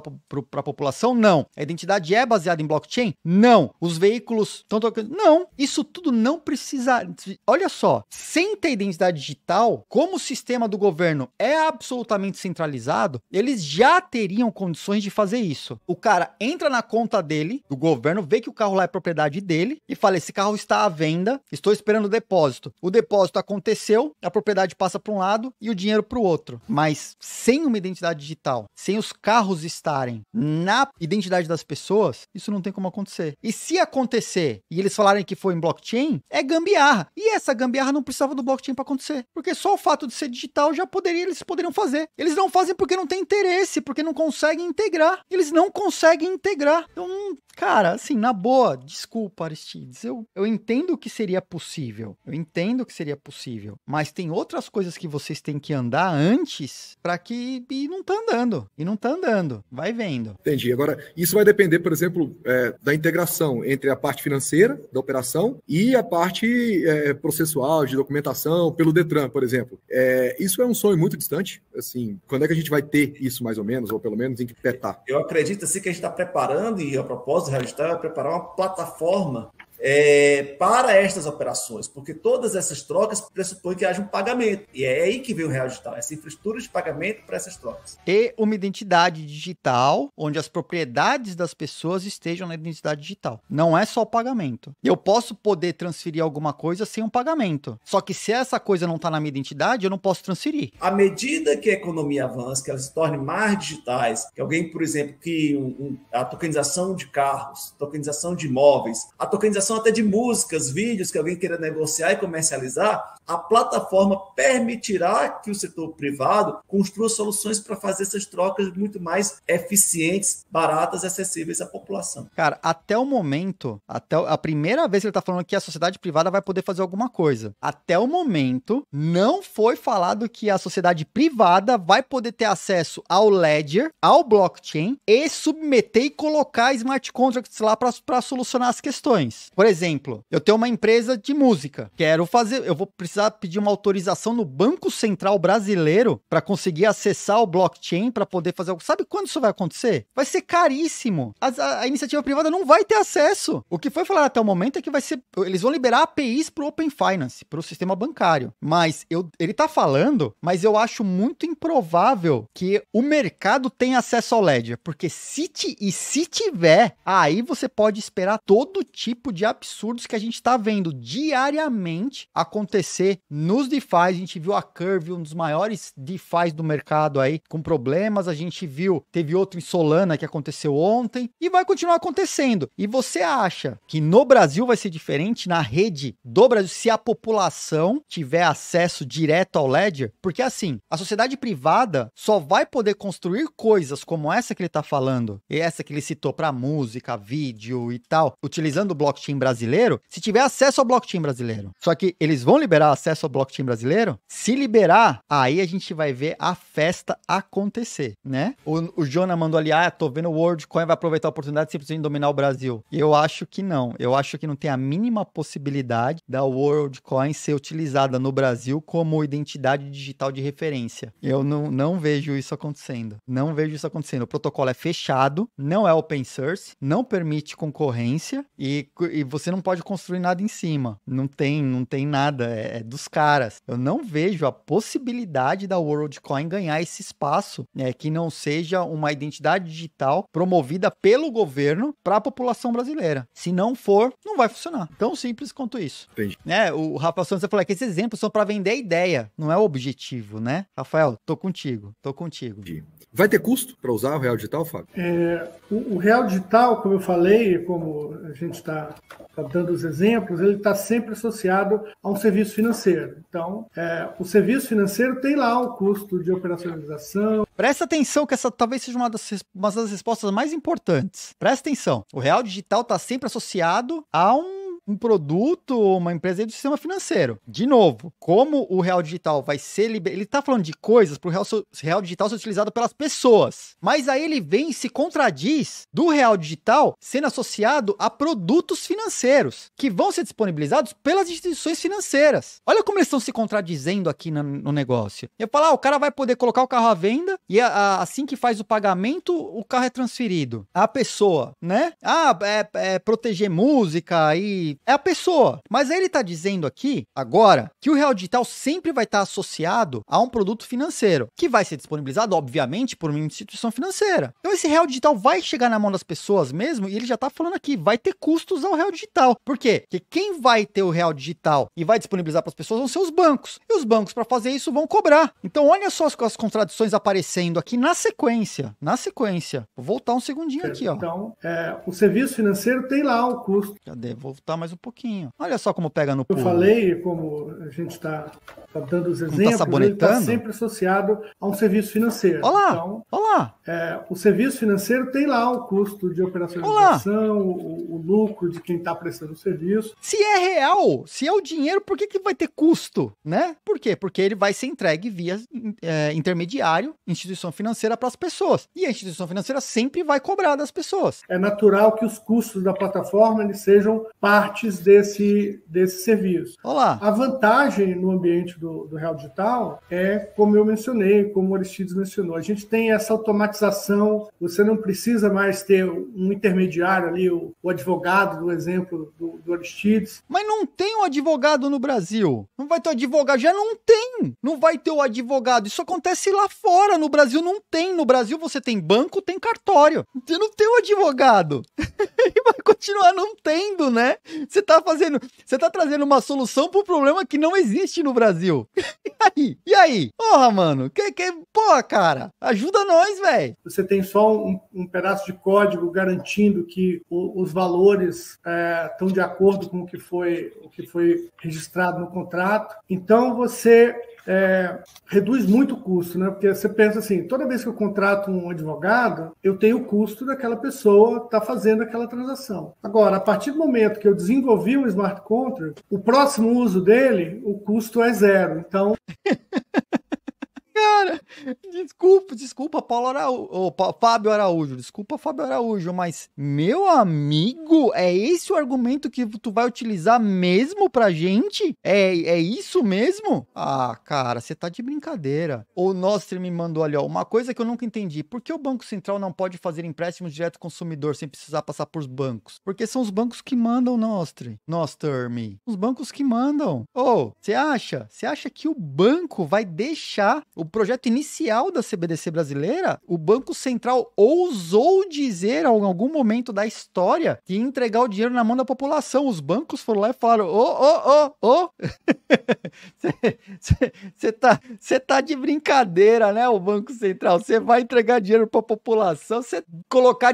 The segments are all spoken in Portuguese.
para a população? Não. A identidade é baseada em blockchain? Não. Os veículos estão tocando? Não. Isso tudo não precisa. Olha só, sem ter identidade digital, como o sistema do governo é absolutamente centralizado, eles já teriam condições de fazer isso. O cara entra na conta dele, do governo, vê que o carro lá é propriedade dele e fala: esse carro está à venda, estou esperando o depósito. O depósito aconteceu, a propriedade passa para um lado e o dinheiro para o outro. Mas sem uma identidade digital, sem os carros estarem na identidade das pessoas, isso não tem como acontecer. E se acontecer e eles falarem que foi em blockchain, é gambiarra. E essa gambiarra não precisava do blockchain para acontecer, porque só o fato de ser digital já poderia eles poderiam fazer. Eles não fazem porque não tem interesse, porque não conseguem integrar. Eles não conseguem integrar. Então, cara, assim, na boa, desculpa, Aristides, eu, eu entendo que seria possível. Eu entendo que seria possível, mas tem outras coisas que vocês têm que andar antes para que e não tá andando. E não tá andando vai vendo. Entendi. Agora, isso vai depender, por exemplo, é, da integração entre a parte financeira da operação e a parte é, processual, de documentação, pelo Detran, por exemplo. É, isso é um sonho muito distante? Assim, quando é que a gente vai ter isso, mais ou menos, ou pelo menos em que petar? Eu acredito, assim, que a gente está preparando, e a propósito, a gente está preparar uma plataforma é, para estas operações, porque todas essas trocas pressupõem que haja um pagamento. E é aí que vem o Real Digital, essa infraestrutura de pagamento para essas trocas. Ter uma identidade digital onde as propriedades das pessoas estejam na identidade digital. Não é só o pagamento. Eu posso poder transferir alguma coisa sem um pagamento. Só que se essa coisa não está na minha identidade, eu não posso transferir. À medida que a economia avança, que ela se torne mais digitais, que alguém, por exemplo, que um, um, a tokenização de carros, tokenização de imóveis, a tokenização até de músicas, vídeos que alguém queira negociar e comercializar, a plataforma permitirá que o setor privado construa soluções para fazer essas trocas muito mais eficientes, baratas e acessíveis à população. Cara, até o momento, até a primeira vez que ele está falando que a sociedade privada vai poder fazer alguma coisa. Até o momento, não foi falado que a sociedade privada vai poder ter acesso ao Ledger, ao blockchain e submeter e colocar smart contracts lá para solucionar as questões. Por exemplo, eu tenho uma empresa de música, quero fazer, eu vou precisar pedir uma autorização no Banco Central brasileiro para conseguir acessar o blockchain para poder fazer algo. Sabe quando isso vai acontecer? Vai ser caríssimo. A, a, a, iniciativa privada não vai ter acesso. O que foi falado até o momento é que vai ser, eles vão liberar APIs para o Open Finance, para o sistema bancário. Mas eu, ele está falando, mas eu acho muito improvável que o mercado tenha acesso ao Ledger, porque se e se tiver, aí você pode esperar todo tipo de de absurdos que a gente está vendo diariamente acontecer nos DeFi. A gente viu a Curve, um dos maiores DeFi do mercado aí, com problemas. A gente viu, teve outro em Solana que aconteceu ontem e vai continuar acontecendo. E você acha que no Brasil vai ser diferente na rede do Brasil se a população tiver acesso direto ao Ledger? Porque assim, a sociedade privada só vai poder construir coisas como essa que ele está falando e essa que ele citou para música, vídeo e tal, utilizando o blockchain blockchain brasileiro se tiver acesso ao blockchain brasileiro. Só que eles vão liberar acesso ao blockchain brasileiro? Se liberar, aí a gente vai ver a festa acontecer, né? O, o Jonah mandou ali, ah, tô vendo o WorldCoin vai aproveitar a oportunidade de simplesmente dominar o Brasil. Eu acho que não. Eu acho que não tem a mínima possibilidade da WorldCoin ser utilizada no Brasil como identidade digital de referência. Eu não, não vejo isso acontecendo. Não vejo isso acontecendo. O protocolo é fechado, não é open source, não permite concorrência e, e você não pode construir nada em cima. Não tem, não tem nada, é, é dos caras. Eu não vejo a possibilidade da WorldCoin ganhar esse espaço né, que não seja uma identidade digital promovida pelo governo para a população brasileira. Se não for, não vai funcionar. Tão simples quanto isso. Entendi. Né, o Rafael Santos falou que esses exemplos são para vender a ideia, não é o objetivo, né? Rafael, tô contigo, tô contigo. Vai ter custo para usar o Real Digital, Fábio? É, o, o, Real Digital, como eu falei, como a gente está está dando os exemplos, ele está sempre associado a um serviço financeiro. Então, é, o serviço financeiro tem lá o custo de operacionalização. Presta atenção que essa talvez seja uma das, uma das respostas mais importantes. Presta atenção. O real digital está sempre associado a um um produto ou uma empresa é do sistema financeiro. De novo, como o real digital vai ser liber... ele está falando de coisas para o real, real digital ser utilizado pelas pessoas. Mas aí ele vem e se contradiz do real digital sendo associado a produtos financeiros que vão ser disponibilizados pelas instituições financeiras. Olha como eles estão se contradizendo aqui no, no negócio. Eu falar, ah, o cara vai poder colocar o carro à venda e a, a, assim que faz o pagamento, o carro é transferido. A pessoa, né? Ah, é, é proteger música e é a pessoa. Mas aí ele está dizendo aqui, agora, que o real digital sempre vai estar tá associado a um produto financeiro, que vai ser disponibilizado, obviamente, por uma instituição financeira. Então esse real digital vai chegar na mão das pessoas mesmo, e ele já está falando aqui, vai ter custos ao real digital. Por quê? Porque quem vai ter o real digital e vai disponibilizar para as pessoas vão ser os bancos. E os bancos, para fazer isso, vão cobrar. Então olha só as, as contradições aparecendo aqui na sequência. Na sequência. Vou voltar um segundinho aqui, ó. Então, é, o serviço financeiro tem lá um custo. Cadê? Vou voltar mais mais um pouquinho. Olha só como pega no pulo. Eu falei, como a gente está tá dando os tá exemplos, tá ele está sempre associado a um serviço financeiro. Olá, então, olá. É, o serviço financeiro tem lá o custo de operacionalização, o, o, lucro de quem está prestando o serviço. Se é real, se é o dinheiro, por que, que vai ter custo, né? Por quê? Porque ele vai ser entregue via é, intermediário, instituição financeira para as pessoas. E a instituição financeira sempre vai cobrar das pessoas. É natural que os custos da plataforma eles sejam parte partes desse, desse serviço. Olá. A vantagem no ambiente do, do Real Digital é, como eu mencionei, como o Aristides mencionou, a gente tem essa automatização, você não precisa mais ter um intermediário ali, o, o advogado, do exemplo do, do Aristides. Mas não tem um advogado no Brasil. Não vai ter advogado. Já não tem. Não vai ter o um advogado. Isso acontece lá fora. No Brasil não tem. No Brasil você tem banco, tem cartório. Você não tem um advogado. e vai continuar não tendo, né? Você tá fazendo, você tá trazendo uma solução pro problema que não existe no Brasil. E aí? E aí? Porra, mano, que, que, porra, cara, ajuda nós, velho. Você tem só um, um, pedaço de código garantindo que o, os valores estão é, de acordo com o que foi, o que foi registrado no contrato. Então você é, reduz muito o custo, né? Porque você pensa assim, toda vez que eu contrato um advogado, eu tenho o custo daquela pessoa estar tá fazendo aquela transação. Agora, a partir do momento que eu desenvolvi um smart contract, o próximo uso dele, o custo é zero. Então Cara, desculpa, desculpa, Paulo Araújo. Oh, Fábio Araújo, desculpa, Fábio Araújo, mas, meu amigo, é esse o argumento que tu vai utilizar mesmo pra gente? É, é isso mesmo? Ah, cara, você tá de brincadeira. O Nostre me mandou ali, ó, uma coisa que eu nunca entendi. Por que o Banco Central não pode fazer empréstimos direto ao consumidor sem precisar passar por bancos? Porque são os bancos que mandam, Nostre. Nostre, os bancos que mandam. Ô, oh, você acha? Você acha que o banco vai deixar o projeto inicial da CBDC brasileira, o Banco Central ousou dizer em algum momento da história que entregar o dinheiro na mão da população. Os bancos foram lá e falaram: ô, ô, ô, ô, você tá, tá de brincadeira, né, o Banco Central? Você vai entregar dinheiro pra população, você colocar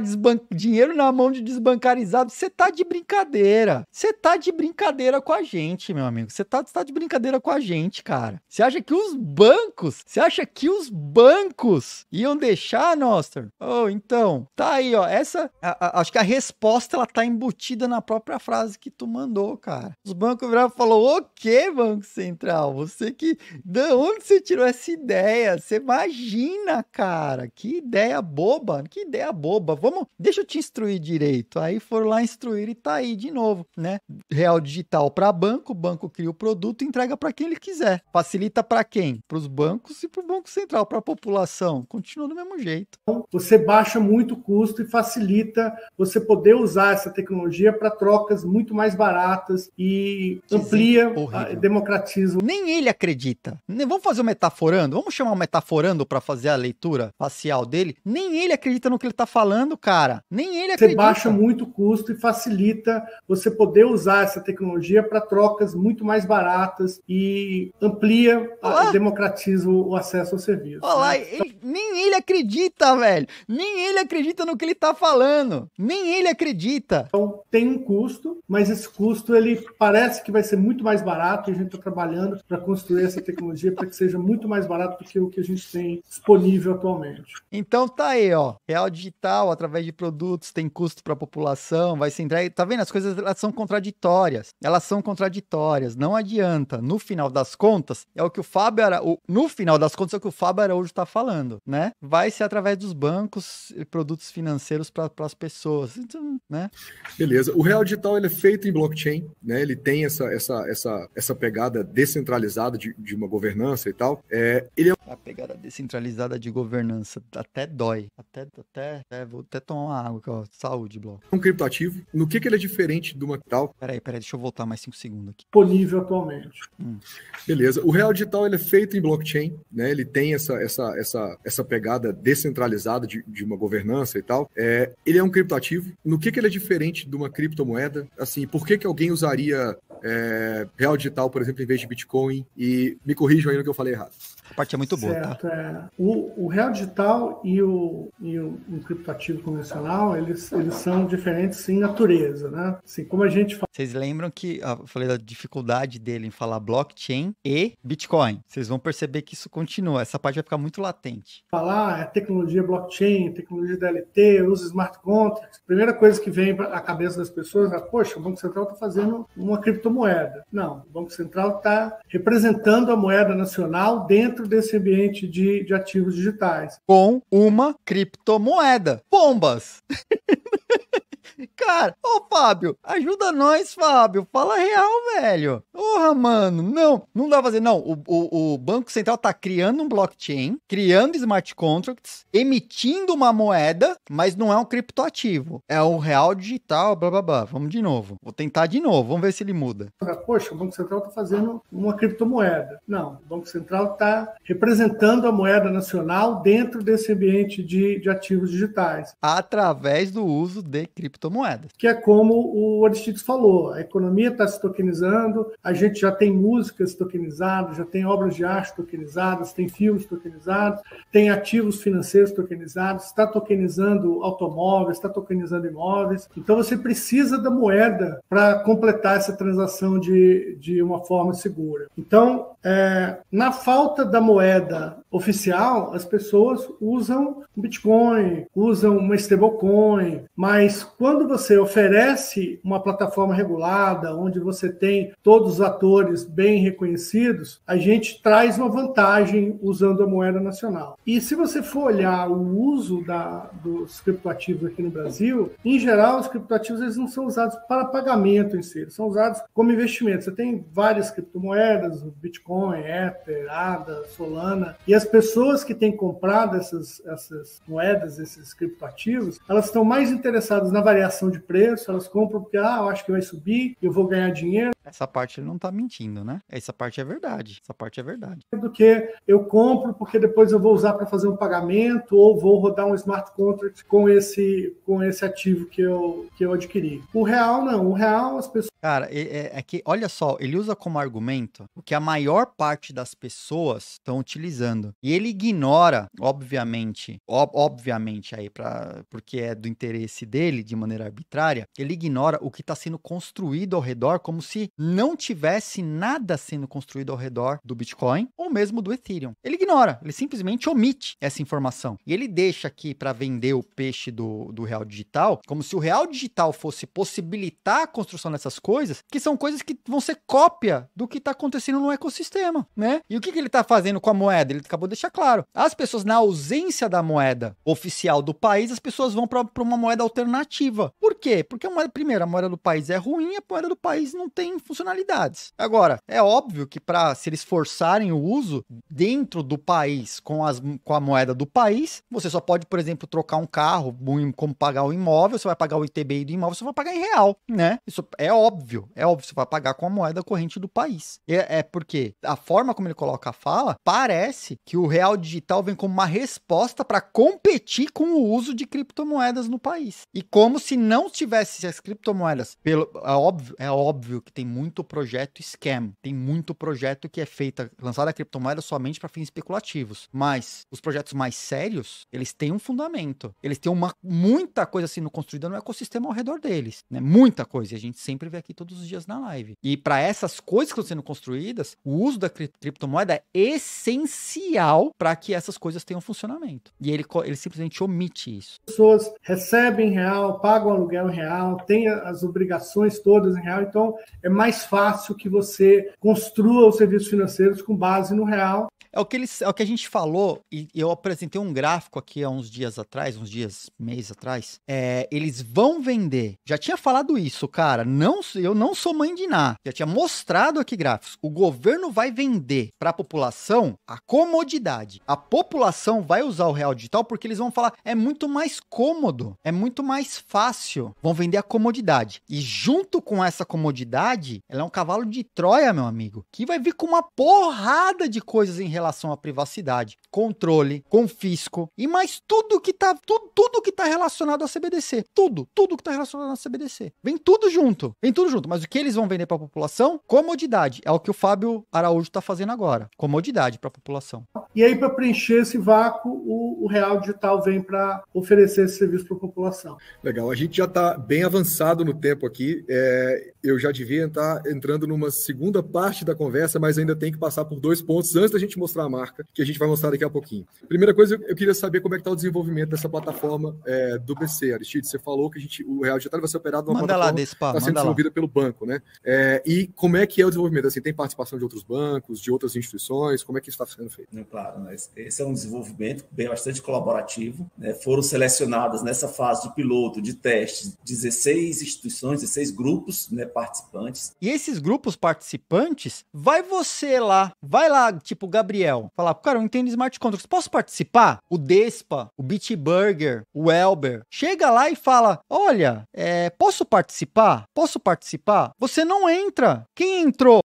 dinheiro na mão de desbancarizado, você tá de brincadeira. Você tá de brincadeira com a gente, meu amigo. Você tá, tá de brincadeira com a gente, cara. Você acha que os bancos, você acha que os bancos iam deixar, Nostra? Oh, então, tá aí, ó. Essa, a, a, acho que a resposta ela tá embutida na própria frase que tu mandou, cara. Os bancos viraram e falou: "O que, Banco Central? Você que de onde você tirou essa ideia? Você imagina, cara? Que ideia boba, que ideia boba. Vamos, deixa eu te instruir direito. Aí foram lá instruir e tá aí de novo, né? Real digital para banco, o banco cria o produto e entrega para quem ele quiser. Facilita para quem? Para os bancos e para o Banco Central, para a população. Continua do mesmo jeito. Você baixa muito o custo e facilita você poder usar essa tecnologia para trocas muito mais baratas e amplia, o democratismo. Nem ele acredita. Vamos fazer o um metaforando? Vamos chamar o um metaforando para fazer a leitura facial dele? Nem ele acredita no que ele está falando, cara. Nem ele acredita. Você baixa muito o custo e facilita você poder usar essa tecnologia para trocas muito mais baratas e amplia, ah. democratiza acesso ao serviço. Olha lá, né? ele, nem ele acredita, velho. Nem ele acredita no que ele está falando. Nem ele acredita. Então, tem um custo, mas esse custo ele parece que vai ser muito mais barato e a gente está trabalhando para construir essa tecnologia para que seja muito mais barato do que o que a gente tem disponível atualmente. Então tá aí, ó. Real digital, através de produtos, tem custo para a população, vai se entregue. Tá vendo? As coisas elas são contraditórias. Elas são contraditórias, não adianta. No final das contas, é o que o Fábio era. No final das das contas, é que o Fábio Araújo está falando, né? Vai ser através dos bancos e produtos financeiros para as pessoas, então, né? Beleza. O Real Digital ele é feito em blockchain, né? Ele tem essa, essa, essa, essa pegada descentralizada de, de uma governança e tal. É, ele é... A pegada descentralizada de governança até dói. Até, até, até vou até tomar uma água, que ó, é saúde, bloco. É um criptoativo, no que, que ele é diferente de uma tal? Peraí, peraí, deixa eu voltar mais cinco segundos aqui. Disponível atualmente. Hum. Beleza. O Real Digital ele é feito em blockchain, né? Ele tem essa, essa, essa, essa pegada descentralizada de, de uma governança e tal. É, ele é um criptoativo. No que, que ele é diferente de uma criptomoeda? Assim, por que, que alguém usaria é, real digital, por exemplo, em vez de Bitcoin. E me corrijam aí no que eu falei errado. A parte é muito boa, tá? certo, tá? É. O, o, real digital e o, e o, criptoativo convencional, eles, eles são diferentes em natureza, né? Assim, como a gente fala... Vocês lembram que eu falei da dificuldade dele em falar blockchain e Bitcoin. Vocês vão perceber que isso continua. Essa parte vai ficar muito latente. Falar é tecnologia blockchain, tecnologia DLT, usa smart contracts. Primeira coisa que vem à cabeça das pessoas é, poxa, o Banco Central está fazendo uma cripto criptomoeda. Não, o Banco Central está representando a moeda nacional dentro desse ambiente de, de ativos digitais. Com uma criptomoeda. Bombas! Cara, ô Fábio, ajuda nós, Fábio. Fala real, velho. Porra, mano. Não, não dá pra fazer. Não, o, o, o Banco Central tá criando um blockchain, criando smart contracts, emitindo uma moeda, mas não é um criptoativo. É um real digital, blá blá blá. Vamos de novo. Vou tentar de novo, vamos ver se ele muda. Poxa, o Banco Central tá fazendo uma criptomoeda. Não, o Banco Central tá representando a moeda nacional dentro desse ambiente de, de ativos digitais. Através do uso de criptomoedas criptomoedas. Que é como o Aristides falou, a economia está se tokenizando, a gente já tem músicas tokenizadas, já tem obras de arte tokenizadas, tem filmes tokenizados, tem ativos financeiros tokenizados, está tokenizando automóveis, está tokenizando imóveis. Então você precisa da moeda para completar essa transação de, de uma forma segura. Então, é, na falta da moeda oficial, as pessoas usam Bitcoin, usam uma stablecoin, mas quando você oferece uma plataforma regulada, onde você tem todos os atores bem reconhecidos, a gente traz uma vantagem usando a moeda nacional. E se você for olhar o uso da, dos criptoativos aqui no Brasil, em geral, os criptoativos eles não são usados para pagamento em si, eles são usados como investimento. Você tem várias criptomoedas, Bitcoin, Ether, ADA, Solana, e as pessoas que têm comprado essas, essas moedas, esses criptoativos, elas estão mais interessadas na variação de preço, elas compram porque, ah, eu acho que vai subir, eu vou ganhar dinheiro essa parte ele não tá mentindo, né? Essa parte é verdade. Essa parte é verdade. É do que eu compro porque depois eu vou usar para fazer um pagamento ou vou rodar um smart contract com esse com esse ativo que eu que eu adquiri. O real não, o real as pessoas Cara, é, é, é que olha só, ele usa como argumento o que a maior parte das pessoas estão utilizando. E ele ignora, obviamente, ob obviamente aí para porque é do interesse dele de maneira arbitrária, ele ignora o que está sendo construído ao redor como se não tivesse nada sendo construído ao redor do Bitcoin ou mesmo do Ethereum. Ele ignora, ele simplesmente omite essa informação. E ele deixa aqui para vender o peixe do, do real digital, como se o real digital fosse possibilitar a construção dessas coisas, que são coisas que vão ser cópia do que está acontecendo no ecossistema, né? E o que, que ele está fazendo com a moeda? Ele acabou de deixar claro. As pessoas, na ausência da moeda oficial do país, as pessoas vão para uma moeda alternativa. Por quê? Porque, a moeda, primeiro, a moeda do país é ruim, a moeda do país não tem funcionalidades. Agora, é óbvio que para se eles forçarem o uso dentro do país com, as, com a moeda do país, você só pode, por exemplo, trocar um carro, como pagar o um imóvel, você vai pagar o ITBI do imóvel, você vai pagar em real, né? Isso é óbvio, é óbvio, você vai pagar com a moeda corrente do país. É, é porque a forma como ele coloca a fala, parece que o real digital vem como uma resposta para competir com o uso de criptomoedas no país. E como se não tivesse as criptomoedas, pelo, é óbvio, é óbvio que tem muito projeto scam, tem muito projeto que é feita, lançada a criptomoeda somente para fins especulativos. Mas os projetos mais sérios, eles têm um fundamento. Eles têm uma muita coisa sendo construída no ecossistema ao redor deles, né? Muita coisa, e a gente sempre vê aqui todos os dias na live. E para essas coisas que estão sendo construídas, o uso da cri criptomoeda é essencial para que essas coisas tenham funcionamento. E ele, ele simplesmente omite isso. Pessoas recebem real, pagam aluguel real, têm as obrigações todas em real, então é mais mais fácil que você construa os serviços financeiros com base no real. É o que, eles, é o que a gente falou, e eu apresentei um gráfico aqui há uns dias atrás, uns dias, mês atrás. É, eles vão vender. Já tinha falado isso, cara. Não, eu não sou mãe de Ná. Já tinha mostrado aqui gráficos. O governo vai vender para a população a comodidade. A população vai usar o real digital porque eles vão falar é muito mais cômodo, é muito mais fácil. Vão vender a comodidade. E junto com essa comodidade, ela é um cavalo de Troia, meu amigo, que vai vir com uma porrada de coisas em relação à privacidade, controle, confisco e mais tudo que tá, tá tudo, tudo que tá relacionado à CBDC, tudo, tudo que tá relacionado à CBDC. Vem tudo junto, vem tudo junto, mas o que eles vão vender para a população? Comodidade, é o que o Fábio Araújo tá fazendo agora. Comodidade para a população. E aí para preencher esse vácuo, o, o real digital vem para oferecer esse serviço para a população. Legal, a gente já tá bem avançado no tempo aqui. É, eu já devia entrar está entrando numa segunda parte da conversa, mas ainda tem que passar por dois pontos antes da gente mostrar a marca, que a gente vai mostrar daqui a pouquinho. Primeira coisa, eu queria saber como é que está o desenvolvimento dessa plataforma é, do BC, Aristide. Você falou que a gente, o Real Digital vai ser operado numa manda plataforma que está sendo desenvolvida pelo banco, né? É, e como é que é o desenvolvimento? Assim, tem participação de outros bancos, de outras instituições? Como é que isso está sendo feito? claro, né? esse é um desenvolvimento bem bastante colaborativo. Né? Foram selecionadas nessa fase de piloto, de teste 16 instituições, 16 grupos né, participantes e esses grupos participantes, vai você lá, vai lá, tipo o Gabriel, falar, cara, eu entendo smart contracts, posso participar? O Despa, o Bitburger, o Elber, chega lá e fala, olha, é, posso participar? Posso participar? Você não entra. Quem entrou?